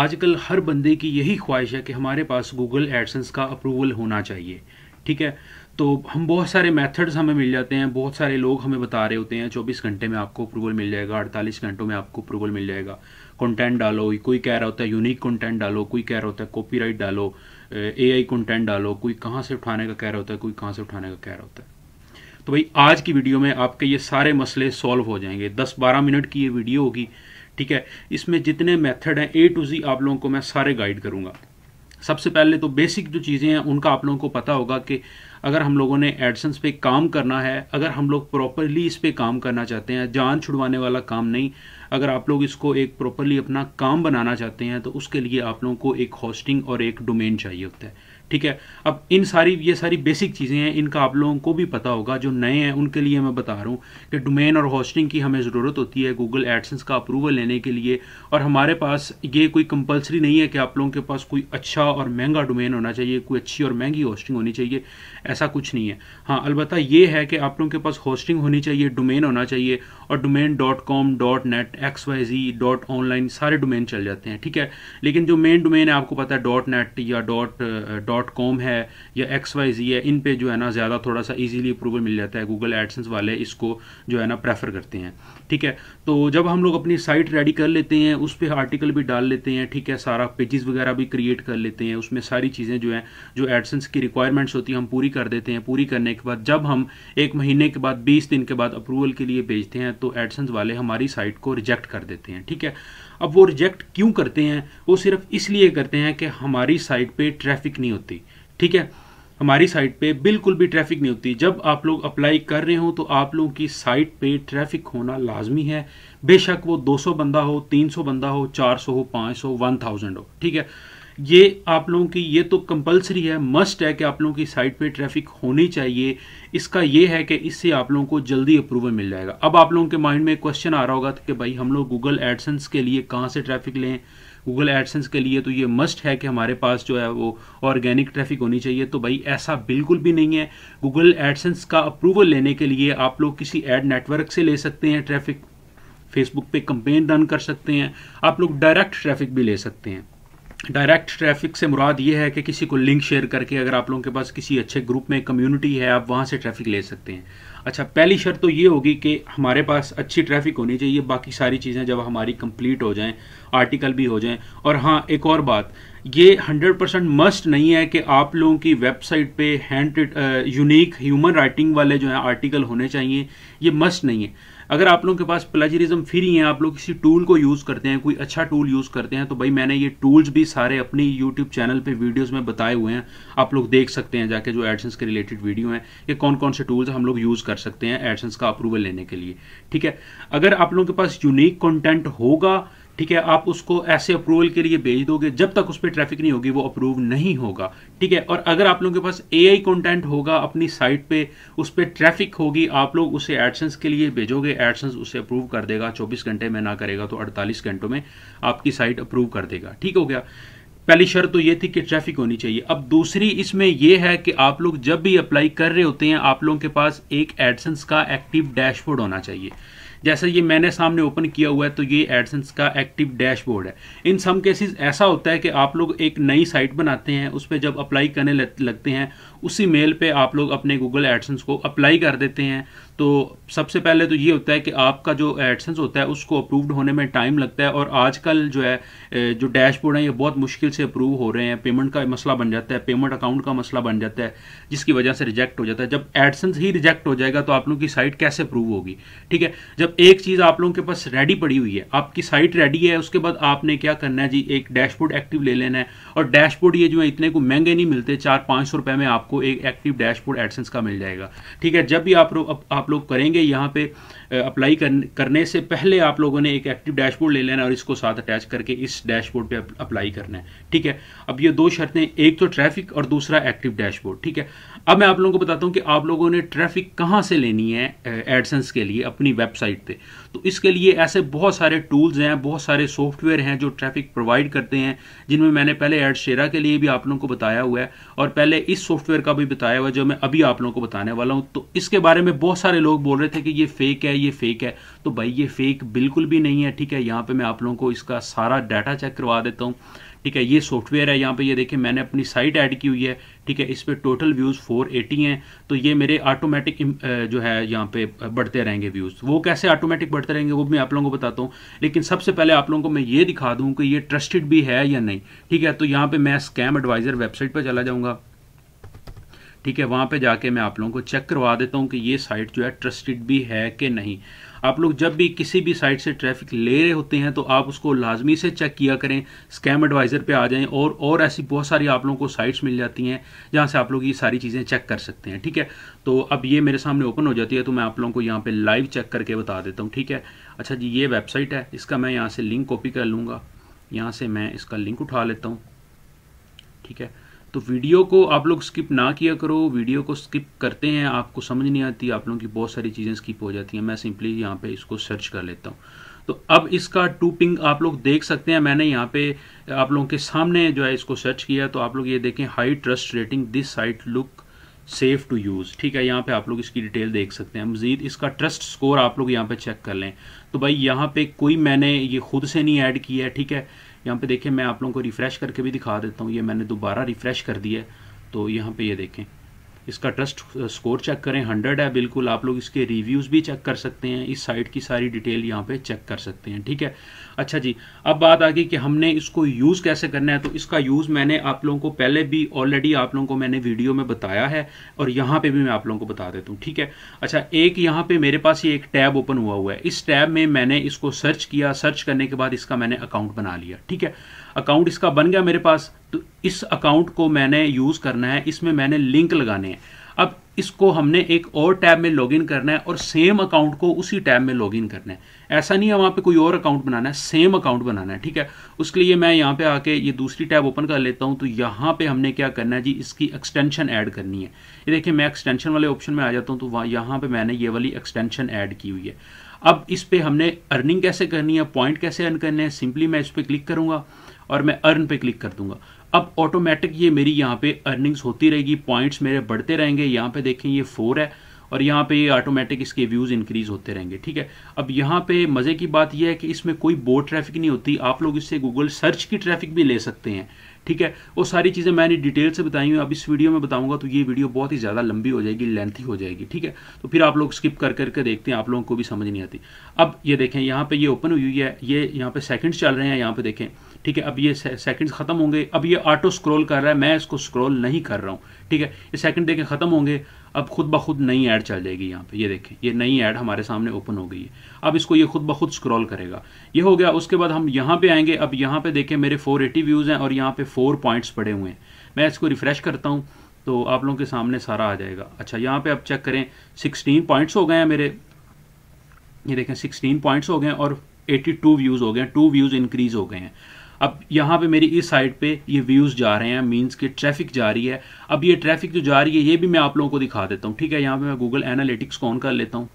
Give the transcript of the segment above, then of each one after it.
आजकल हर बंदे की यही ख्वाहिश है कि हमारे पास गूगल एडसेंस का अप्रूवल होना चाहिए ठीक है तो हम बहुत सारे मेथड्स हमें मिल जाते हैं बहुत सारे लोग हमें बता रहे होते हैं चौबीस घंटे में आपको अप्रूवल मिल जाएगा अड़तालीस घंटों में आपको अप्रूवल मिल जाएगा कंटेंट डालो कोई कह रहा होता है यूनिक कंटेंट डालो कोई कह रहा होता है कॉपीराइट डालो आई कॉन्टेंट डालो कोई कहाँ से उठाने का कह रहा होता है कोई कहाँ से उठाने का कह रहा होता है तो भाई आज की वीडियो में आपके ये सारे मसले सॉल्व हो जाएंगे दस बारह मिनट की ये वीडियो होगी ठीक है इसमें जितने मेथड हैं ए टू जी आप लोगों को मैं सारे गाइड करूंगा सबसे पहले तो बेसिक जो चीज़ें हैं उनका आप लोगों को पता होगा कि अगर हम लोगों ने एडसन्स पे काम करना है अगर हम लोग प्रॉपरली इस पे काम करना चाहते हैं जान छुड़वाने वाला काम नहीं अगर आप लोग इसको एक प्रॉपरली अपना काम बनाना चाहते हैं तो उसके लिए आप लोगों को एक होस्टिंग और एक डोमेन चाहिए होता है ठीक है अब इन सारी ये सारी बेसिक चीज़ें हैं इनका आप लोगों को भी पता होगा जो नए हैं उनके लिए मैं बता रहा हूँ कि डोमेन और होस्टिंग की हमें ज़रूरत होती है गूगल एडसेंस का अप्रूवल लेने के लिए और हमारे पास ये कोई कंपलसरी नहीं है कि आप लोगों के पास कोई अच्छा और महंगा डोमेन होना चाहिए कोई अच्छी और महंगी होस्टिंग होनी चाहिए ऐसा कुछ नहीं है हाँ अलबत्त ये है कि आप लोगों के पास होस्टिंग होनी चाहिए डोमेन होना चाहिए और domain dot com dot net X Y Z dot online सारे डोमेन चल जाते हैं ठीक है लेकिन जो मेन डोमेन है आपको पता है डॉट नेट या डॉट डॉट डॉट कॉम है या एक्स वाई जी है इन पे जो है ना ज़्यादा थोड़ा सा इजीली अप्रूवल मिल जाता है गूगल एडसेंस वाले इसको जो है ना प्रेफर करते हैं ठीक है तो जब हम लोग अपनी साइट रेडी कर लेते हैं उस पर आर्टिकल भी डाल लेते हैं ठीक है सारा पेजेस वगैरह भी क्रिएट कर लेते हैं उसमें सारी चीज़ें जो हैं जो एडसेंस की रिक्वायरमेंट्स होती हैं हम पूरी कर देते हैं पूरी करने के बाद जब हम एक महीने के बाद बीस दिन के बाद अप्रूवल के लिए भेजते हैं तो एडसेंस वाले हमारी साइट को रिजेक्ट कर देते हैं ठीक है अब वो रिजेक्ट क्यों करते हैं वो सिर्फ इसलिए करते हैं कि हमारी साइट पे ट्रैफिक नहीं होती ठीक है हमारी साइट पे बिल्कुल भी ट्रैफिक नहीं होती जब आप लोग अप्लाई कर रहे हो तो आप लोगों की साइट पे ट्रैफिक होना लाजमी है बेशक वो 200 बंदा हो 300 बंदा हो 400 हो 500 1000 हो ठीक है ये आप लोगों की ये तो कंपलसरी है मस्ट है कि आप लोगों की साइट पे ट्रैफिक होनी चाहिए इसका ये है कि इससे आप लोगों को जल्दी अप्रूवल मिल जाएगा अब आप लोगों के माइंड में क्वेश्चन आ रहा होगा कि भाई हम लोग गूगल एडसेंस के लिए कहाँ से ट्रैफिक लें गूगल एडसेंस के लिए तो ये मस्ट है कि हमारे पास जो है वो ऑर्गेनिक ट्रैफिक होनी चाहिए तो भाई ऐसा बिल्कुल भी नहीं है गूगल एडसेंस का अप्रूवल लेने के लिए आप लोग किसी एड नेटवर्क से ले सकते हैं ट्रैफिक फेसबुक पे कंपेन रन कर सकते हैं आप लोग डायरेक्ट ट्रैफिक भी ले सकते हैं डायरेक्ट ट्रैफिक से मुराद ये है कि किसी को लिंक शेयर करके अगर आप लोगों के पास किसी अच्छे ग्रुप में कम्युनिटी है आप वहाँ से ट्रैफिक ले सकते हैं अच्छा पहली शर्त तो ये होगी कि हमारे पास अच्छी ट्रैफिक होनी चाहिए बाकी सारी चीज़ें जब हमारी कंप्लीट हो जाएं आर्टिकल भी हो जाएं और हाँ एक और बात ये 100 परसेंट मस्ट नहीं है कि आप लोगों की वेबसाइट पे हैंड यूनिक ह्यूमन राइटिंग वाले जो है आर्टिकल होने चाहिए ये मस्ट नहीं है अगर आप लोगों के पास प्लजरिज्म फ्री है आप लोग किसी टूल को यूज़ करते हैं कोई अच्छा टूल यूज़ करते हैं तो भाई मैंने ये टूल्स भी सारे अपनी यूट्यूब चैनल पे वीडियोस में बताए हुए हैं आप लोग देख सकते हैं जाके जो एडसेंस के रिलेटेड वीडियो हैं ये कौन कौन से टूल्स हम लोग यूज़ कर सकते हैं एडसेंस का अप्रूवल लेने के लिए ठीक है अगर आप लोगों के पास यूनिक कॉन्टेंट होगा ठीक है आप उसको ऐसे अप्रूवल के लिए भेज दोगे जब तक उस पर ट्रैफिक नहीं होगी वो अप्रूव नहीं होगा ठीक है और अगर आप लोगों के पास आई कॉन्टेंट होगा अपनी साइट पे उस पर ट्रैफिक होगी आप लोग उसे एडसेंस के लिए भेजोगे एडसेंस उसे अप्रूव कर देगा चौबीस घंटे में ना करेगा तो अड़तालीस घंटों में आपकी साइट अप्रूव कर देगा ठीक हो गया पहली शर्त तो ये थी कि ट्रैफिक होनी चाहिए अब दूसरी इसमें यह है कि आप लोग जब भी अप्लाई कर रहे होते हैं आप लोगों के पास एक एडसेंस का एक्टिव डैशबोर्ड होना चाहिए जैसे ये मैंने सामने ओपन किया हुआ है तो ये एडसेंस का एक्टिव डैशबोर्ड है इन सम केसेस ऐसा होता है कि आप लोग एक नई साइट बनाते हैं उस पर जब अप्लाई करने लगते हैं उसी मेल पे आप लोग अपने गूगल एडसेंस को अप्लाई कर देते हैं तो सबसे पहले तो ये होता है कि आपका जो एडसेंस होता है उसको अप्रूव्ड होने में टाइम लगता है और आजकल जो है जो डैशबोर्ड है ये बहुत मुश्किल से अप्रूव हो रहे हैं पेमेंट का मसला बन जाता है पेमेंट अकाउंट का मसला बन जाता है जिसकी वजह से रिजेक्ट हो जाता है जब एडसेंस ही रिजेक्ट हो जाएगा तो आप लोगों की साइट कैसे अप्रूव होगी ठीक है जब एक चीज़ आप लोगों के पास रेडी पड़ी हुई है आपकी साइट रेडी है उसके बाद आपने क्या करना है जी एक डैशबोर्ड एक्टिव ले लेना है और डैशबोर्ड ये जो है इतने को महंगे नहीं मिलते चार पाँच सौ रुपये में आपको एक एक्टिव डैशबोर्ड एडसेंस का मिल जाएगा ठीक है जब भी आप आप लोग करेंगे यहाँ पे अप्लाई करने से पहले आप लोगों ने एक एक्टिव डैशबोर्ड ले लेना और इसको साथ अटैच करके इस डैशबोर्ड पे अप्लाई करना है ठीक है अब ये दो शर्तें एक तो ट्रैफिक और दूसरा एक्टिव डैशबोर्ड ठीक है अब मैं आप लोगों को बताता हूँ कि आप लोगों ने ट्रैफिक कहाँ से लेनी है एडसेंस के लिए अपनी वेबसाइट पर तो इसके लिए ऐसे बहुत सारे टूल्स हैं बहुत सारे सॉफ्टवेयर हैं जो ट्रैफिक प्रोवाइड करते हैं जिनमें मैंने पहले एड शेरा के लिए भी आप लोगों को बताया हुआ है और पहले इस सॉफ्टवेयर का भी बताया हुआ है जो मैं अभी आप लोगों को बताने वाला हूँ तो इसके बारे में बहुत सारे लोग बोल रहे थे कि ये फेक है ये फेक है तो भाई ये फेक बिल्कुल भी नहीं है ठीक है यहाँ पे मैं आप लोगों को इसका सारा डाटा चेक करवा देता हूँ ठीक है ये सॉफ्टवेयर है यहाँ पे ये देखें मैंने अपनी साइट ऐड की हुई है ठीक है इस पर टोटल व्यूज़ 480 हैं तो ये मेरे ऑटोमेटिक जो है यहाँ पे बढ़ते रहेंगे व्यूज़ वो कैसे ऑटोमेटिक बढ़ते रहेंगे वो मैं आप लोगों को बताता हूँ लेकिन सबसे पहले आप लोगों को मैं ये दिखा दूँ कि ये ट्रस्टेड भी है या नहीं ठीक है तो यहाँ पर मैं स्कैम एडवाइज़र वेबसाइट पर चला जाऊँगा ठीक है वहाँ पे जाके मैं आप लोगों को चेक करवा देता हूँ कि ये साइट जो है ट्रस्टेड भी है कि नहीं आप लोग जब भी किसी भी साइट से ट्रैफिक ले रहे होते हैं तो आप उसको लाजमी से चेक किया करें स्कैम एडवाइज़र पे आ जाएं और और ऐसी बहुत सारी आप लोगों को साइट्स मिल जाती हैं जहाँ से आप लोग ये सारी चीज़ें चेक कर सकते हैं ठीक है तो अब ये मेरे सामने ओपन हो जाती है तो मैं आप लोगों को यहाँ पर लाइव चेक करके बता देता हूँ ठीक है अच्छा जी ये वेबसाइट है इसका मैं यहाँ से लिंक कॉपी कर लूँगा यहाँ से मैं इसका लिंक उठा लेता हूँ ठीक है तो वीडियो को आप लोग स्किप ना किया करो वीडियो को स्किप करते हैं आपको समझ नहीं आती आप लोगों की बहुत सारी चीज़ें स्किप हो जाती हैं मैं सिंपली यहाँ पे इसको सर्च कर लेता हूँ तो अब इसका टू पिंग आप लोग देख सकते हैं मैंने यहाँ पे आप लोगों के सामने जो है इसको सर्च किया तो आप लोग ये देखें high trust rating this site look safe to use ठीक है यहाँ पे आप लोग इसकी डिटेल देख सकते हैं मज़ीद इसका ट्रस्ट स्कोर आप लोग यहाँ पे चेक कर लें तो भाई यहाँ पे कोई मैंने ये खुद से नहीं ऐड किया है ठीक है यहाँ पे देखें मैं आप लोगों को रिफ़्रेश करके भी दिखा देता हूँ ये मैंने दोबारा रिफ़्रेश कर दिया है तो यहाँ पे ये देखें इसका ट्रस्ट स्कोर चेक करें हंड्रेड है बिल्कुल आप लोग इसके रिव्यूज़ भी चेक कर सकते हैं इस साइट की सारी डिटेल यहाँ पे चेक कर सकते हैं ठीक है अच्छा जी अब बात आ गई कि हमने इसको यूज़ कैसे करना है तो इसका यूज़ मैंने आप लोगों को पहले भी ऑलरेडी आप लोगों को मैंने वीडियो में बताया है और यहाँ पर भी मैं आप लोगों को बता देता हूँ ठीक है अच्छा एक यहाँ पर मेरे पास ये एक टैब ओपन हुआ हुआ है इस टैब में मैंने इसको सर्च किया सर्च करने के बाद इसका मैंने अकाउंट बना लिया ठीक है अकाउंट इसका बन गया मेरे पास तो इस अकाउंट को मैंने यूज़ करना है इसमें मैंने लिंक लगाने हैं अब इसको हमने एक और टैब में लॉगिन करना है और सेम अकाउंट को उसी टैब में लॉगिन करना है ऐसा नहीं है वहाँ पे कोई और अकाउंट बनाना है सेम अकाउंट बनाना है ठीक है उसके लिए मैं यहाँ पे आके ये दूसरी टैब ओपन कर लेता हूँ तो यहाँ पे हमने क्या करना है जी इसकी एक्सटेंशन ऐड करनी है ये देखिए मैं एक्सटेंशन वाले ऑप्शन में आ जाता हूँ तो यहाँ पर मैंने ये वाली एक्सटेंशन ऐड की हुई है अब इस पर हमने अर्निंग कैसे करनी है पॉइंट कैसे अर्न करने हैं सिंपली मैं इस पर क्लिक करूँगा और मैं अर्न पे क्लिक कर दूंगा अब ऑटोमेटिक ये मेरी यहाँ पे अर्निंग्स होती रहेगी पॉइंट्स मेरे बढ़ते रहेंगे यहाँ पे देखें ये फोर है और यहाँ पे ये ऑटोमेटिक इसके व्यूज़ इंक्रीज होते रहेंगे ठीक है अब यहाँ पे मज़े की बात यह है कि इसमें कोई बोर्ड ट्रैफिक नहीं होती आप लोग इससे गूगल सर्च की ट्रैफिक भी ले सकते हैं ठीक है वो सारी चीज़ें मैंने डिटेल से बताई हुई अब इस वीडियो में बताऊंगा तो ये वीडियो बहुत ही ज़्यादा लंबी हो जाएगी लेंथी हो जाएगी ठीक है तो फिर आप लोग स्किप कर करके देखते हैं आप लोगों को भी समझ नहीं आती अब ये देखें यहाँ पे ये ओपन हुई है ये यहाँ पे सेकंड्स चल रहे हैं यहाँ पे देखें ठीक है अब ये सेकंड्स ख़त्म होंगे अब ये ऑटो स्क्रॉल कर रहा है मैं इसको स्क्रॉल नहीं कर रहा हूँ ठीक है ये सेकंड देखें ख़त्म होंगे अब खुद ब खुद नई ऐड चल जाएगी यहाँ पे ये देखें ये नई ऐड हमारे सामने ओपन हो गई है अब इसको ये खुद ब खुद स्क्रॉल करेगा ये हो गया उसके बाद हम यहाँ पे आएंगे अब यहाँ पे देखें मेरे एटी व्यूज़ हैं और यहाँ पे फोर पॉइंट्स पड़े हुए हैं मैं इसको रिफ़्रेश करता हूँ तो आप लोगों के सामने सारा आ जाएगा अच्छा यहाँ पे आप चेक करें सिक्सटीन पॉइंट्स हो गए हैं मेरे ये देखें सिक्सटीन पॉइंट्स हो गए हैं और एटी टू व्यूज़ हो गए हैं टू व्यूज़ इंक्रीज़ हो गए हैं अब यहाँ पे मेरी इस साइड पे ये व्यूज़ जा रहे हैं मींस कि ट्रैफिक जा रही है अब ये ट्रैफिक जो जा रही है ये भी मैं आप लोगों को दिखा देता हूँ ठीक है यहाँ पे मैं गूगल एनालिटिक्स ऑन कर लेता हूँ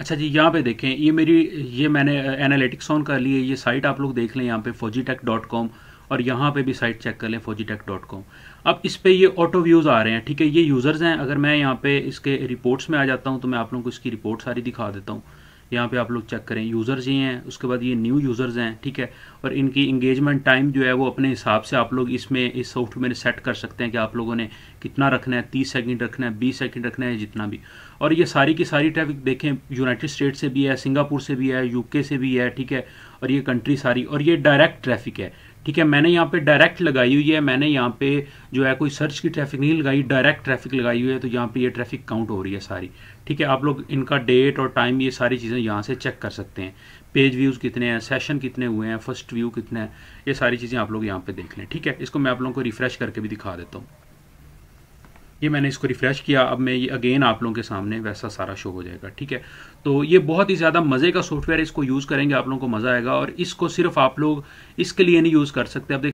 अच्छा जी यहाँ पे देखें ये मेरी ये मैंने एनालिटिक्स ऑन कर ली है ये साइट आप लोग देख लें यहाँ पे फौजी टेक डॉट कॉम और यहाँ पे भी साइट चेक कर लें फौजी टेक डॉट कॉम अब इस पर ये ऑटो व्यूज़ आ रहे हैं ठीक है ये यूज़र्स हैं अगर मैं यहाँ पे इसके रिपोर्ट्स में आ जाता हूँ तो मैं आप लोगों को इसकी रिपोर्ट सारी दिखा देता हूँ यहाँ पे आप लोग चेक करें यूज़र्स ये हैं उसके बाद ये न्यू यूज़र्स हैं ठीक है और इनकी इंगेजमेंट टाइम जो है वो अपने हिसाब से आप लोग इसमें इस सॉफ्टवेयर सेट कर सकते हैं कि आप लोगों ने कितना रखना है तीस सेकेंड रखना है बीस सेकेंड रखना है जितना भी और ये सारी की सारी ट्रैफिक देखें यूनाइटेड स्टेट से भी है सिंगापुर से भी है यूके से भी है ठीक है और ये कंट्री सारी और ये डायरेक्ट ट्रैफिक है ठीक है मैंने यहाँ पे डायरेक्ट लगाई हुई है मैंने यहाँ पे जो है कोई सर्च की ट्रैफिक नहीं लगाई डायरेक्ट ट्रैफिक लगाई हुई है तो यहाँ पे ये ट्रैफिक काउंट हो रही है सारी ठीक है आप लोग इनका डेट और टाइम ये सारी चीज़ें यहाँ से चेक कर सकते हैं पेज व्यूज़ कितने हैं सेशन कितने हुए हैं फर्स्ट व्यू कितने हैं ये सारी चीज़ें आप लोग यहाँ पर देख लें ठीक है इसको मैं आप लोगों को रिफ्रेश करके भी दिखा देता हूँ ये मैंने इसको रिफ़्रेश किया अब मैं ये अगेन आप लोगों के सामने वैसा सारा शो हो जाएगा ठीक है तो ये बहुत ही ज़्यादा मज़े का सॉफ्टवेयर इसको यूज़ करेंगे आप लोगों को मज़ा आएगा और इसको सिर्फ आप लोग इसके लिए नहीं यूज़ कर सकते अब देख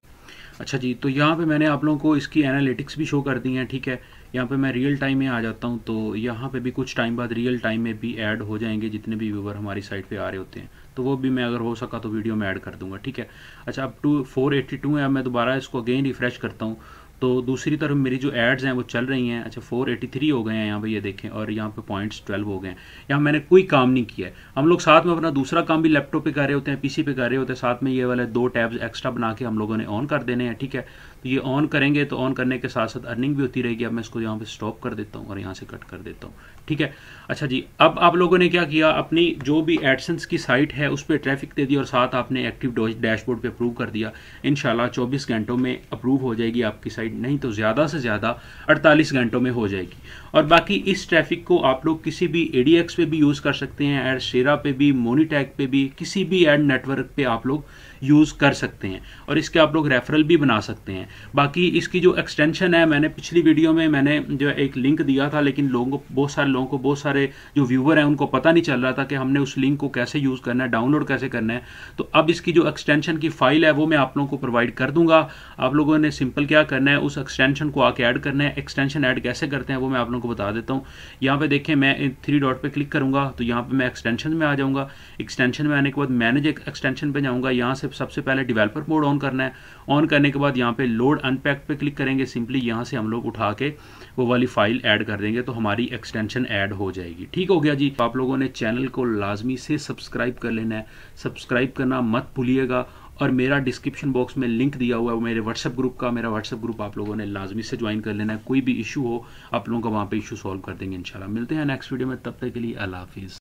अच्छा जी तो यहाँ पे मैंने आप लोगों को इसकी एनालिटिक्स भी शो कर दी हैं ठीक है यहाँ पे मैं रियल टाइम में आ जाता हूँ तो यहाँ पे भी कुछ टाइम बाद रियल टाइम में भी ऐड हो जाएंगे जितने भी व्यूवर हमारी साइट पे आ रहे होते हैं तो वो भी मैं अगर हो सका तो वीडियो में ऐड कर दूंगा ठीक है अच्छा अब टू फोर एट्टी टू है अब मैं दोबारा इसको अगेन रिफ्रेश करता हूँ तो दूसरी तरफ मेरी जो एड्स हैं वो चल रही हैं अच्छा 483 हो गए हैं यहाँ पे ये देखें और यहाँ पे पॉइंट्स 12 हो गए हैं यहाँ मैंने कोई काम नहीं किया है हम लोग साथ में अपना दूसरा काम भी लैपटॉप पे कर रहे होते हैं पीसी पे कर रहे होते हैं साथ में ये वाले दो टैब्स एक्स्ट्रा बना के हम लोगों ने ऑन कर देने हैं ठीक है तो ये ऑन करेंगे तो ऑन करने के साथ साथ अर्निंग भी होती रहेगी अब मैं इसको यहाँ पर स्टॉप कर देता हूँ और यहाँ से कट कर देता हूँ ठीक है अच्छा जी अब आप लोगों ने क्या किया अपनी जो भी एडसेंस की साइट है उस पर ट्रैफिक दे दी और साथ आपने एक्टिव डैशबोर्ड पर अप्रूव कर दिया इन शाला घंटों में अप्रूव हो जाएगी आपकी साइट साइड नहीं तो ज़्यादा से ज़्यादा 48 घंटों में हो जाएगी और बाकी इस ट्रैफिक को आप लोग किसी भी ए पे भी यूज़ कर सकते हैं एड शेरा पे भी मोनीटैग पे भी किसी भी एड नेटवर्क पे आप लोग यूज़ कर सकते हैं और इसके आप लोग रेफरल भी बना सकते हैं बाकी इसकी जो एक्सटेंशन है मैंने पिछली वीडियो में मैंने जो एक लिंक दिया था लेकिन लोगों को बहुत सारे लोगों को बहुत सारे जो व्यूवर हैं उनको पता नहीं चल रहा था कि हमने उस लिंक को कैसे यूज़ करना है डाउनलोड कैसे करना है तो अब इसकी जो एक्सटेंशन की फाइल है वो मैं आप लोगों को प्रोवाइड कर दूंगा आप लोगों ने सिंपल क्या करना है उस एक्सटेंशन को आके ऐड करना है एक्सटेंशन ऐड कैसे करते हैं वो मैं आप लोगों को बता देता हूँ यहाँ पर देखें मैं थ्री डॉट पर क्लिक करूँगा तो यहाँ पर मैं एक्सटेंशन में आ जाऊँगा एक्सटेंशन में आने के बाद मैनेज एक्सटेंशन पर जाऊँगा यहाँ से सबसे पहले डिवेलपर मोड ऑन करना है ऑन करने के बाद यहाँ पे लोड अनपैक पे क्लिक करेंगे सिंपली यहाँ से हम लोग उठा के वो वाली फाइल ऐड कर देंगे तो हमारी एक्सटेंशन ऐड हो जाएगी ठीक हो गया जी आप लोगों ने चैनल को लाजमी से सब्सक्राइब कर लेना है सब्सक्राइब करना मत भूलिएगा और मेरा डिस्क्रिप्शन बॉक्स में लिंक दिया हुआ है वो मेरे व्हाट्सअप ग्रुप का मेरा व्हाट्सअप ग्रुप आप लोगों ने लाजमी से ज्वाइन कर लेना है कोई भी इशू हो आप लोगों का वहाँ पे इशू सॉल्व कर देंगे इंशाल्लाह मिलते हैं नेक्स्ट वीडियो में तब तक के लिए अल्लाह हाफिज़